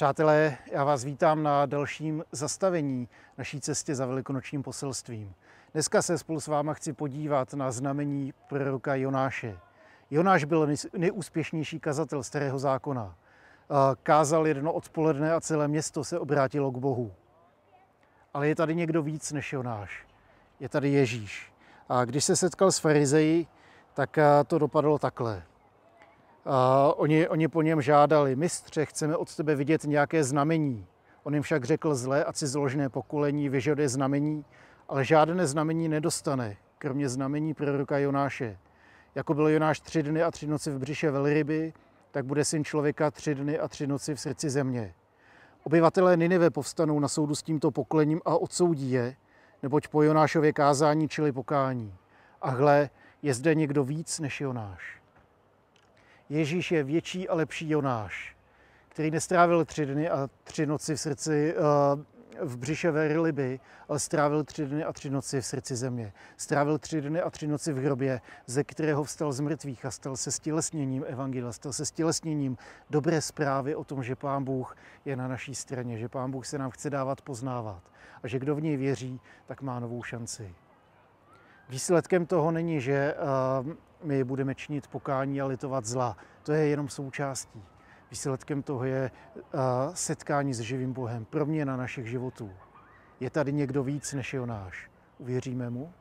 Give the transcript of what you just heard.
Přátelé, já vás vítám na dalším zastavení naší cestě za velikonočním poselstvím. Dneska se spolu s váma chci podívat na znamení proroka Jonáše. Jonáš byl nejúspěšnější kazatel starého zákona. Kázal jedno odpoledne a celé město se obrátilo k Bohu. Ale je tady někdo víc než Jonáš. Je tady Ježíš. A když se setkal s farizeji, tak to dopadlo takhle. A oni, oni po něm žádali, mistře, chceme od tebe vidět nějaké znamení. On jim však řekl zlé a zložené pokolení vyžaduje znamení, ale žádné znamení nedostane, kromě znamení proroka Jonáše. Jako byl Jonáš tři dny a tři noci v břiše velryby, tak bude syn člověka tři dny a tři noci v srdci země. Obyvatelé Ninive povstanou na soudu s tímto poklením a odsoudí je, neboť po Jonášově kázání čili pokání. A hle, je zde někdo víc než Jonáš. Ježíš je větší a lepší Jonáš, který nestrávil tři dny a tři noci v srdci eh, v břiše véry ale strávil tři dny a tři noci v srdci země. Strávil tři dny a tři noci v hrobě, ze kterého vstal z mrtvých a stal se stělesněním Evangelia, stal se stělesněním dobré zprávy o tom, že Pán Bůh je na naší straně, že Pán Bůh se nám chce dávat poznávat a že kdo v něj věří, tak má novou šanci. Výsledkem toho není, že eh, my budeme činit pokání a litovat zla. To je jenom součástí. Výsledkem toho je eh, setkání s živým Bohem, proměna našich životů. Je tady někdo víc než je náš. Uvěříme mu?